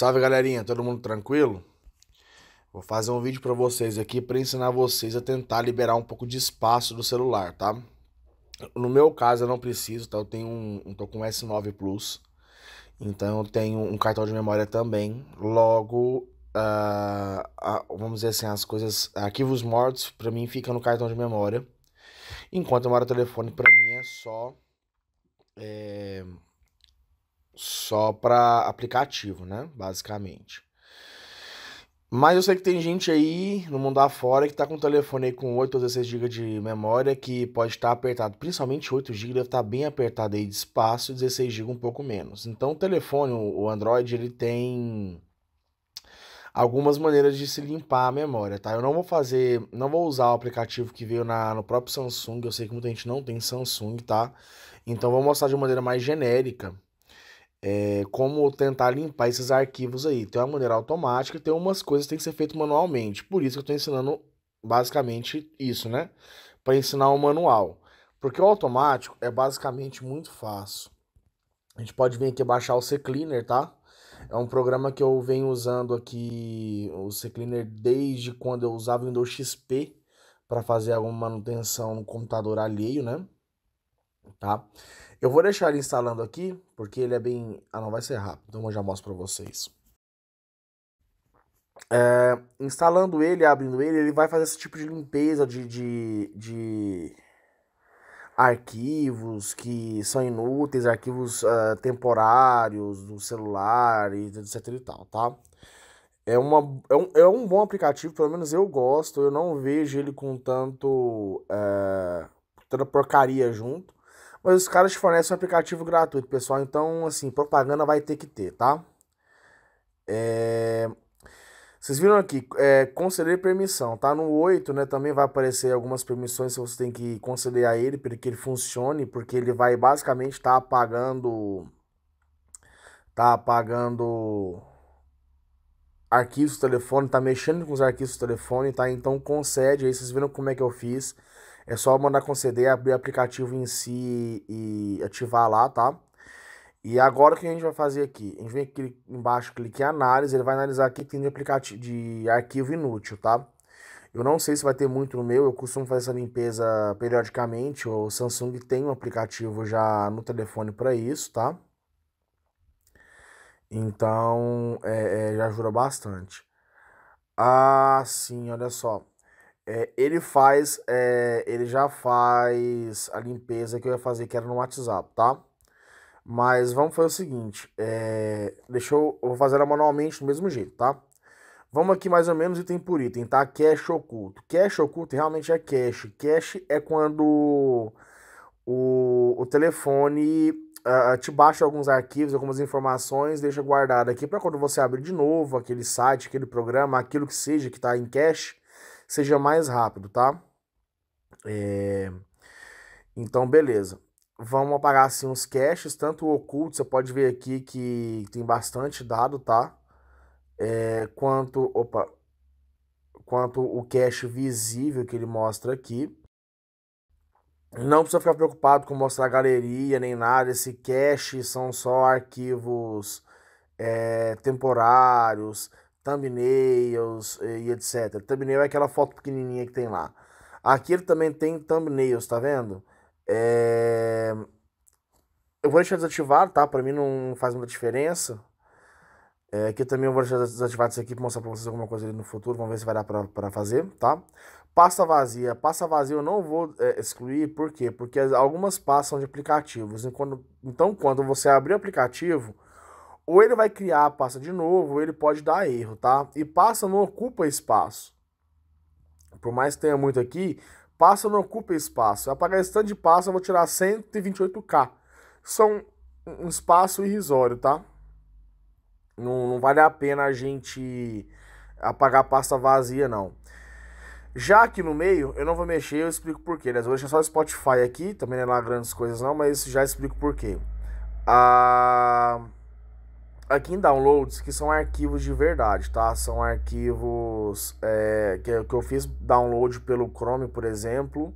Salve galerinha, todo mundo tranquilo? Vou fazer um vídeo para vocês aqui para ensinar vocês a tentar liberar um pouco de espaço do celular, tá? No meu caso eu não preciso, tá? Eu tenho um, tô com um S9 Plus, então eu tenho um cartão de memória também. Logo, uh, uh, vamos dizer assim, as coisas, arquivos mortos para mim fica no cartão de memória, enquanto a memória telefone para mim é só é, só para aplicativo, né? Basicamente. Mas eu sei que tem gente aí no mundo afora que tá com um telefone aí com 8 ou 16 GB de memória que pode estar tá apertado. Principalmente 8 GB deve estar tá bem apertado aí de espaço, 16 GB um pouco menos. Então o telefone, o Android, ele tem algumas maneiras de se limpar a memória, tá? Eu não vou fazer, não vou usar o aplicativo que veio na, no próprio Samsung, eu sei que muita gente não tem Samsung, tá? Então vou mostrar de maneira mais genérica é, como tentar limpar esses arquivos aí. Tem uma maneira automática tem umas coisas que tem que ser feito manualmente. Por isso que eu estou ensinando basicamente isso, né? Para ensinar o manual. Porque o automático é basicamente muito fácil. A gente pode vir aqui baixar o CCleaner, tá? É um programa que eu venho usando aqui, o CCleaner, desde quando eu usava o Windows XP para fazer alguma manutenção no computador alheio, né? tá? Eu vou deixar ele instalando aqui, porque ele é bem... Ah, não, vai ser rápido, então eu já mostro para vocês. É, instalando ele, abrindo ele, ele vai fazer esse tipo de limpeza de, de, de arquivos que são inúteis, arquivos uh, temporários do celular, etc e tal, tá? É, uma, é, um, é um bom aplicativo, pelo menos eu gosto, eu não vejo ele com tanto... Uh, eh, toda porcaria junto. Mas os caras fornecem um aplicativo gratuito, pessoal. Então, assim, propaganda vai ter que ter, tá? É... Vocês viram aqui, é, conceder permissão, tá? No 8, né, também vai aparecer algumas permissões que você tem que conceder a ele para que ele funcione, porque ele vai basicamente estar tá apagando... Tá apagando arquivos do telefone, tá mexendo com os arquivos do telefone, tá? Então concede aí, vocês viram como é que eu fiz. É só mandar conceder, abrir o aplicativo em si e ativar lá, tá? E agora o que a gente vai fazer aqui? A gente vem aqui embaixo, clique em análise, ele vai analisar aqui que tem de aplicativo de arquivo inútil, tá? Eu não sei se vai ter muito no meu, eu costumo fazer essa limpeza periodicamente. O Samsung tem um aplicativo já no telefone para isso, tá? Então, é, é, já ajuda bastante. Ah, sim, olha só. É, ele faz, é, ele já faz a limpeza que eu ia fazer, que era no WhatsApp, tá? Mas vamos fazer o seguinte, é, deixa eu, eu, vou fazer ela manualmente do mesmo jeito, tá? Vamos aqui mais ou menos item por item, tá? Cache oculto. Cache oculto realmente é cache. Cache é quando o, o telefone uh, te baixa alguns arquivos, algumas informações, deixa guardado aqui para quando você abrir de novo aquele site, aquele programa, aquilo que seja que está em cache, seja mais rápido, tá? É... Então, beleza. Vamos apagar assim os caches, tanto o oculto, você pode ver aqui que tem bastante dado, tá? É... quanto, opa, quanto o cache visível que ele mostra aqui. Não precisa ficar preocupado com mostrar galeria nem nada. Esse cache são só arquivos é, temporários, thumbnails eh, e etc. Thumbnail é aquela foto pequenininha que tem lá. Aqui ele também tem thumbnails, tá vendo? É... Eu vou deixar desativado, tá? Pra mim não faz muita diferença. É, aqui também eu vou deixar desativado isso aqui para mostrar para vocês alguma coisa ali no futuro. Vamos ver se vai dar para fazer, tá? Pasta vazia. Pasta vazia eu não vou é, excluir, por quê? Porque algumas são de aplicativos. Enquanto, então, quando você abrir o aplicativo, ou ele vai criar a pasta de novo, ou ele pode dar erro, tá? E pasta não ocupa espaço. Por mais que tenha muito aqui, pasta não ocupa espaço. Eu apagar esse tanto de pasta, eu vou tirar 128K. São um espaço irrisório, tá? Não, não vale a pena a gente apagar a pasta vazia, não. Já aqui no meio, eu não vou mexer, eu explico porquê. Aliás, vou deixar só o Spotify aqui, também não é lá grandes coisas não, mas já explico porquê. Ah, aqui em downloads, que são arquivos de verdade, tá? São arquivos é, que, que eu fiz download pelo Chrome, por exemplo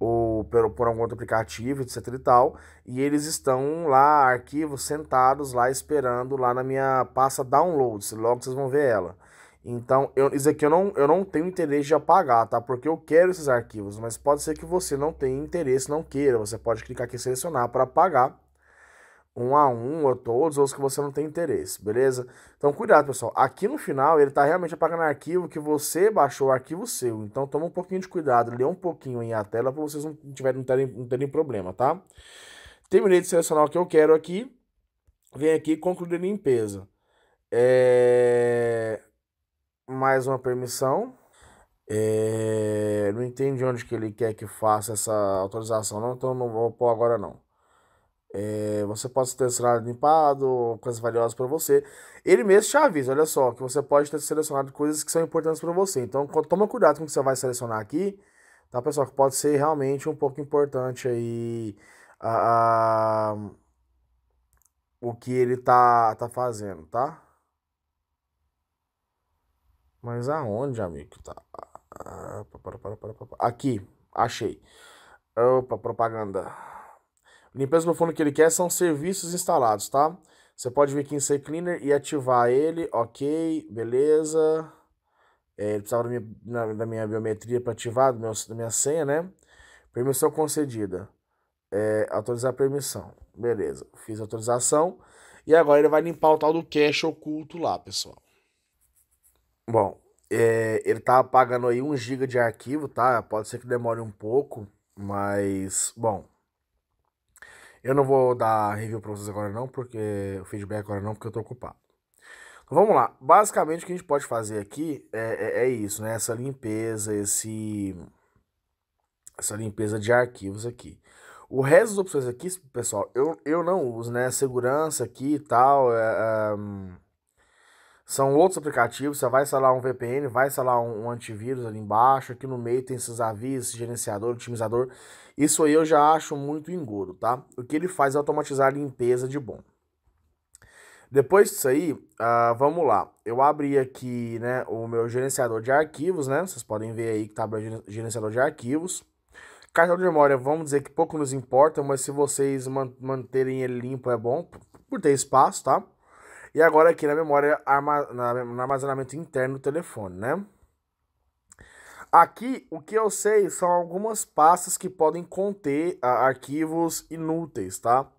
ou por, por algum outro aplicativo, etc e tal, e eles estão lá, arquivos, sentados lá, esperando lá na minha pasta downloads, logo vocês vão ver ela. Então, eu, isso aqui eu não, eu não tenho interesse de apagar, tá? Porque eu quero esses arquivos, mas pode ser que você não tenha interesse, não queira. Você pode clicar aqui em selecionar para apagar um a um, ou todos, ou os que você não tem interesse, beleza? Então cuidado, pessoal. Aqui no final ele tá realmente apagando arquivo que você baixou, o arquivo seu. Então toma um pouquinho de cuidado, lê um pouquinho aí a tela para vocês não tiverem não terem, não terem problema, tá? Terminei de selecionar o que eu quero aqui. Vem aqui concluir limpeza. É... Mais uma permissão. É... Não entendi onde que ele quer que faça essa autorização, não, então não vou pôr agora não. É, você pode ter selecionado limpado, coisas valiosas para você. Ele mesmo te avisa, olha só, que você pode ter selecionado coisas que são importantes para você. Então, toma cuidado com o que você vai selecionar aqui, tá, pessoal? Que pode ser realmente um pouco importante aí a, a, o que ele tá, tá fazendo, tá? Mas aonde, amigo? Tá. Ah, aqui, achei. Opa, propaganda. Limpeza profunda que ele quer são serviços instalados, tá? Você pode vir aqui em Say Cleaner e ativar ele, ok, beleza. É, ele precisava da minha, da minha biometria para ativar, meu, da minha senha, né? Permissão concedida. É, autorizar a permissão. Beleza, fiz a autorização. E agora ele vai limpar o tal do cache oculto lá, pessoal. Bom, é, ele tá pagando aí 1 GB de arquivo, tá? Pode ser que demore um pouco, mas, bom, eu não vou dar review para vocês agora não, porque o feedback agora não, porque eu tô ocupado. Então vamos lá. Basicamente o que a gente pode fazer aqui é, é, é isso, né? Essa limpeza, esse essa limpeza de arquivos aqui. O resto das opções aqui, pessoal, eu, eu não uso, né? Segurança aqui e tal. É, é hum, são outros aplicativos, você vai instalar um VPN, vai instalar um, um antivírus ali embaixo, aqui no meio tem esses avisos, esse gerenciador, otimizador. Isso aí eu já acho muito engordo, tá? O que ele faz é automatizar a limpeza de bom. Depois disso aí, uh, vamos lá. Eu abri aqui né, o meu gerenciador de arquivos, né? Vocês podem ver aí que tá abrindo gerenciador de arquivos. Cartão de memória, vamos dizer que pouco nos importa, mas se vocês manterem ele limpo é bom, por ter espaço, tá? E agora aqui na memória, no armazenamento interno do telefone, né? Aqui, o que eu sei são algumas pastas que podem conter arquivos inúteis, tá?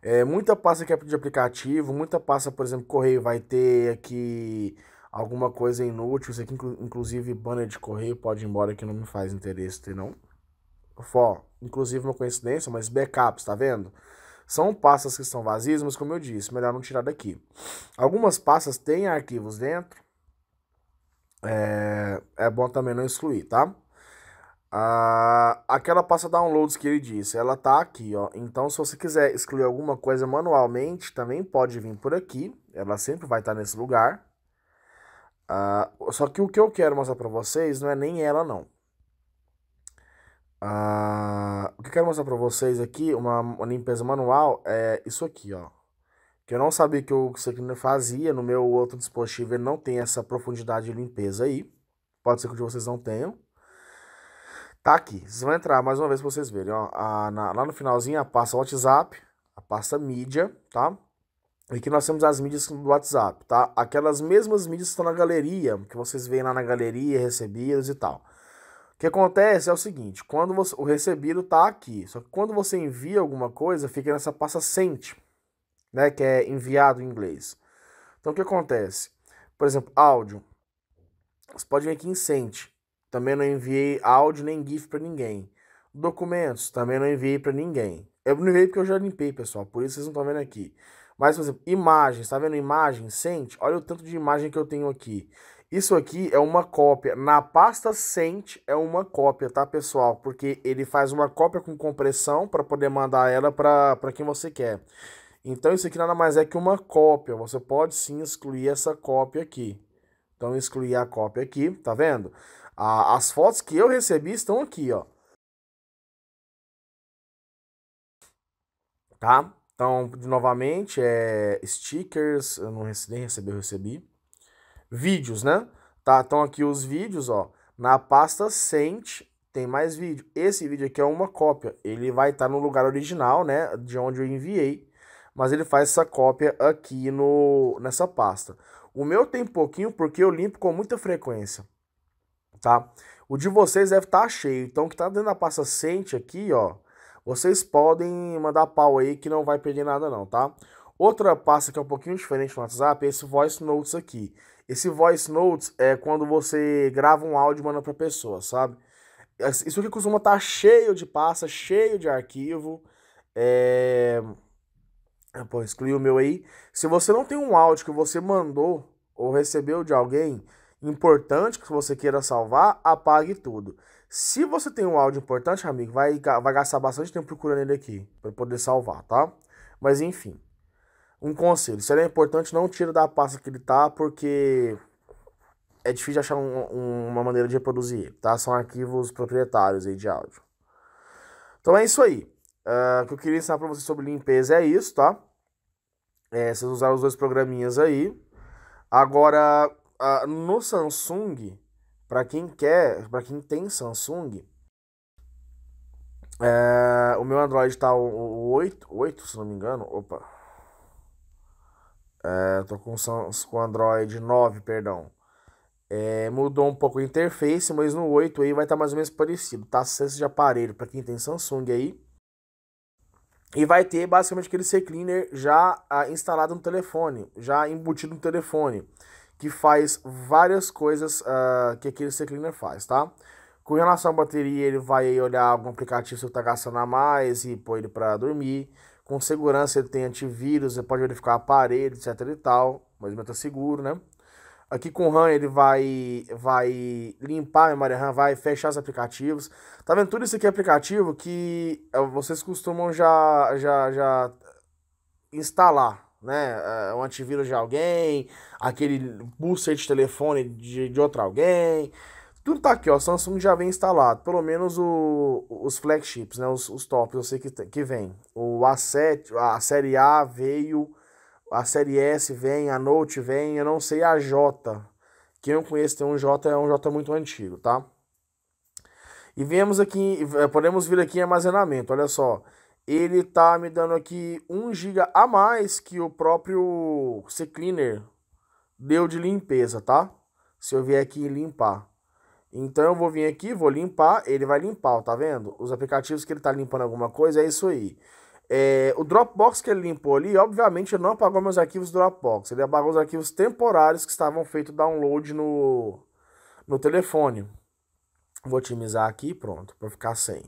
É, muita pasta que é de aplicativo, muita pasta, por exemplo, correio vai ter aqui alguma coisa inútil. Isso aqui, inclusive, banner de correio pode ir embora que não me faz interesse ter, não. fó inclusive uma coincidência, mas backups, tá vendo? São pastas que estão vazias, mas como eu disse, melhor não tirar daqui. Algumas pastas têm arquivos dentro. É, é bom também não excluir, tá? Ah, aquela pasta downloads que ele disse, ela tá aqui, ó. Então, se você quiser excluir alguma coisa manualmente, também pode vir por aqui. Ela sempre vai estar tá nesse lugar. Ah, só que o que eu quero mostrar para vocês não é nem ela, não. Ah, o que eu quero mostrar pra vocês aqui, uma, uma limpeza manual, é isso aqui, ó. Que eu não sabia que o Ciclina fazia, no meu outro dispositivo ele não tem essa profundidade de limpeza aí. Pode ser que vocês não tenham. Tá aqui, vocês vão entrar mais uma vez pra vocês verem, ó. A, na, lá no finalzinho a pasta WhatsApp, a pasta mídia, tá? e Aqui nós temos as mídias do WhatsApp, tá? Aquelas mesmas mídias que estão na galeria, que vocês veem lá na galeria, recebidas e tal que acontece é o seguinte, quando você, o recebido está aqui, só que quando você envia alguma coisa, fica nessa pasta sent, né, que é enviado em inglês. Então o que acontece? Por exemplo, áudio. Você pode ver aqui em sent. Também não enviei áudio nem GIF para ninguém. Documentos, também não enviei para ninguém. Eu não enviei porque eu já limpei, pessoal, por isso vocês não estão vendo aqui. Mas, por exemplo, imagens, tá vendo imagem? Sente, olha o tanto de imagem que eu tenho aqui. Isso aqui é uma cópia. Na pasta Sente é uma cópia, tá, pessoal? Porque ele faz uma cópia com compressão para poder mandar ela para quem você quer. Então isso aqui nada mais é que uma cópia. Você pode sim excluir essa cópia aqui. Então excluir a cópia aqui, tá vendo? A, as fotos que eu recebi estão aqui, ó. Tá? Então, novamente, é stickers, eu não recebi, nem recebi, eu recebi vídeos, né? Tá, então aqui os vídeos, ó. Na pasta Sente tem mais vídeo. Esse vídeo aqui é uma cópia. Ele vai estar tá no lugar original, né? De onde eu enviei. Mas ele faz essa cópia aqui no, nessa pasta. O meu tem pouquinho porque eu limpo com muita frequência, tá? O de vocês deve estar tá cheio. Então, o que tá dentro da pasta Sente aqui, ó. Vocês podem mandar pau aí que não vai perder nada não, tá? Outra pasta que é um pouquinho diferente no WhatsApp é esse Voice Notes aqui. Esse voice notes é quando você grava um áudio e manda para pessoa, sabe? Isso aqui costuma estar tá cheio de pasta, cheio de arquivo. É... Pô, exclui o meu aí. Se você não tem um áudio que você mandou ou recebeu de alguém importante que você queira salvar, apague tudo. Se você tem um áudio importante, amigo, vai, vai gastar bastante tempo procurando ele aqui para poder salvar, tá? Mas enfim. Um conselho, é importante não tira da pasta que ele tá, porque é difícil achar um, um, uma maneira de reproduzir ele, tá? São arquivos proprietários aí de áudio. Então é isso aí. Uh, o que eu queria ensinar para vocês sobre limpeza é isso, tá? É, vocês usaram os dois programinhas aí. Agora, uh, no Samsung, para quem quer, para quem tem Samsung, é, o meu Android tá o, o 8, 8, se não me engano. Opa, Uh, tô com o Android 9, perdão. É, mudou um pouco a interface, mas no 8 aí vai estar tá mais ou menos parecido, tá? Acesso de aparelho para quem tem Samsung aí. E vai ter basicamente aquele C-Cleaner já ah, instalado no telefone, já embutido no telefone, que faz várias coisas ah, que aquele C-Cleaner faz, tá? Com relação à bateria, ele vai olhar algum aplicativo que está gastando a mais e pôr ele para dormir. Com segurança ele tem antivírus, você pode verificar a parede, etc e tal, mas está seguro, né? Aqui com o RAM ele vai, vai limpar a memória RAM, vai fechar os aplicativos. Tá vendo? Tudo isso aqui é aplicativo que é, vocês costumam já, já, já instalar, né? Um é, antivírus de alguém, aquele booster de telefone de, de outro alguém, tudo tá aqui, ó. Samsung já vem instalado. Pelo menos o, os flagships, né? Os, os tops, eu sei que, que vem. O A7, a série A veio, a série S vem, a Note vem, eu não sei a J. Quem eu conheço tem um J, é um J muito antigo, tá? E vemos aqui, eh, podemos vir aqui em armazenamento, olha só. Ele tá me dando aqui 1 GB a mais que o próprio C-Cleaner deu de limpeza, tá? Se eu vier aqui limpar. Então eu vou vir aqui, vou limpar, ele vai limpar, tá vendo? Os aplicativos que ele tá limpando alguma coisa, é isso aí. É, o Dropbox que ele limpou ali, obviamente ele não apagou meus arquivos Dropbox, ele apagou os arquivos temporários que estavam feito download no, no telefone. Vou otimizar aqui, pronto, para ficar sem.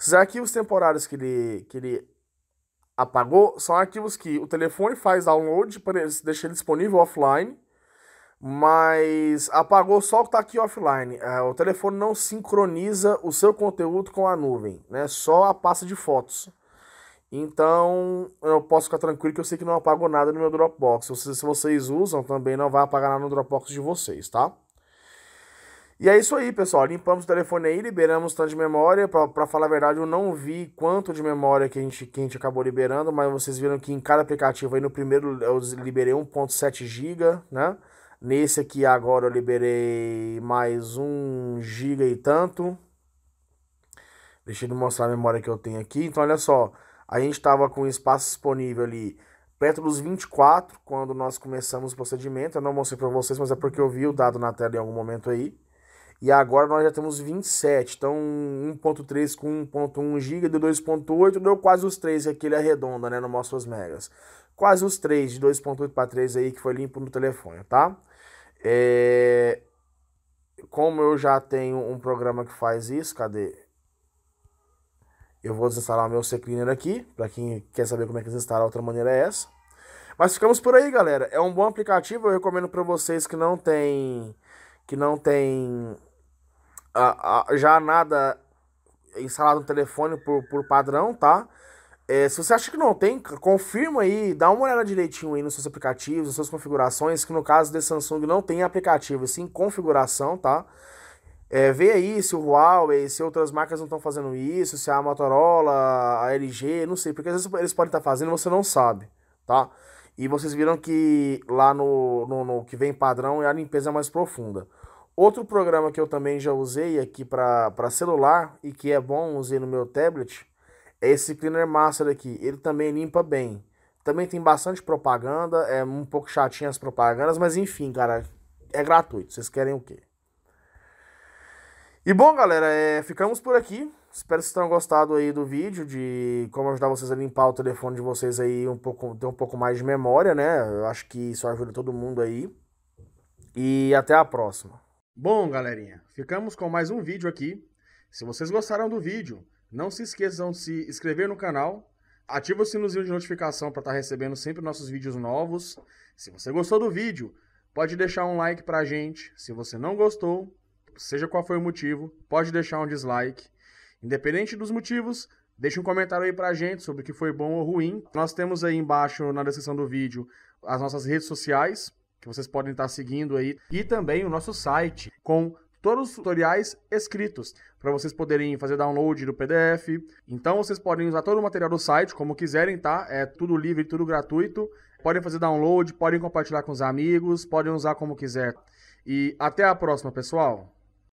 Esses arquivos temporários que ele, que ele apagou são arquivos que o telefone faz download, deixa ele disponível offline, mas apagou só o que está aqui offline. É, o telefone não sincroniza o seu conteúdo com a nuvem, né? Só a pasta de fotos. Então eu posso ficar tranquilo que eu sei que não apagou nada no meu Dropbox. Se vocês usam, também não vai apagar nada no Dropbox de vocês, tá? E é isso aí, pessoal. Limpamos o telefone aí, liberamos tanto de memória. Para falar a verdade, eu não vi quanto de memória que a, gente, que a gente acabou liberando, mas vocês viram que em cada aplicativo aí no primeiro eu liberei 1.7 GB, né? Nesse aqui agora eu liberei mais um giga e tanto. Deixa eu mostrar a memória que eu tenho aqui. Então, olha só, a gente estava com espaço disponível ali perto dos 24 quando nós começamos o procedimento. Eu não mostrei para vocês, mas é porque eu vi o dado na tela em algum momento aí. E agora nós já temos 27, então 1.3 com 1.1 GB de 2.8 deu quase os 3, aqui ele arredonda, né, não mostra os megas. Quase os 3, de 2.8 para 3 aí que foi limpo no telefone, tá? É... Como eu já tenho um programa que faz isso, cadê? Eu vou desinstalar o meu CCleaner aqui, para quem quer saber como é que desinstala, outra maneira é essa. Mas ficamos por aí, galera. É um bom aplicativo, eu recomendo para vocês que não tem que não tem já nada instalado no telefone por, por padrão, tá? É, se você acha que não tem, confirma aí, dá uma olhada direitinho aí nos seus aplicativos, nas suas configurações, que no caso de Samsung não tem aplicativo, sim configuração, tá? É, vê aí se o Huawei, se outras marcas não estão fazendo isso, se a Motorola, a LG, não sei, porque às vezes eles podem estar tá fazendo e você não sabe, tá? E vocês viram que lá no, no, no que vem padrão é a limpeza mais profunda. Outro programa que eu também já usei aqui para celular e que é bom, usei no meu tablet, esse Cleaner Master aqui, ele também limpa bem. Também tem bastante propaganda, é um pouco chatinha as propagandas, mas enfim, cara, é gratuito. Vocês querem o quê? E bom, galera, é, ficamos por aqui. Espero que vocês tenham gostado aí do vídeo, de como ajudar vocês a limpar o telefone de vocês aí, um pouco, ter um pouco mais de memória, né? Eu acho que isso ajuda todo mundo aí. E até a próxima. Bom, galerinha, ficamos com mais um vídeo aqui. Se vocês gostaram do vídeo, não se esqueçam de se inscrever no canal, ativa o sininho de notificação para estar tá recebendo sempre nossos vídeos novos. Se você gostou do vídeo, pode deixar um like para a gente. Se você não gostou, seja qual foi o motivo, pode deixar um dislike. Independente dos motivos, deixe um comentário aí para a gente sobre o que foi bom ou ruim. Nós temos aí embaixo na descrição do vídeo as nossas redes sociais, que vocês podem estar tá seguindo aí, e também o nosso site com todos os tutoriais escritos, para vocês poderem fazer download do PDF. Então vocês podem usar todo o material do site como quiserem, tá? É tudo livre, tudo gratuito. Podem fazer download, podem compartilhar com os amigos, podem usar como quiser. E até a próxima, pessoal!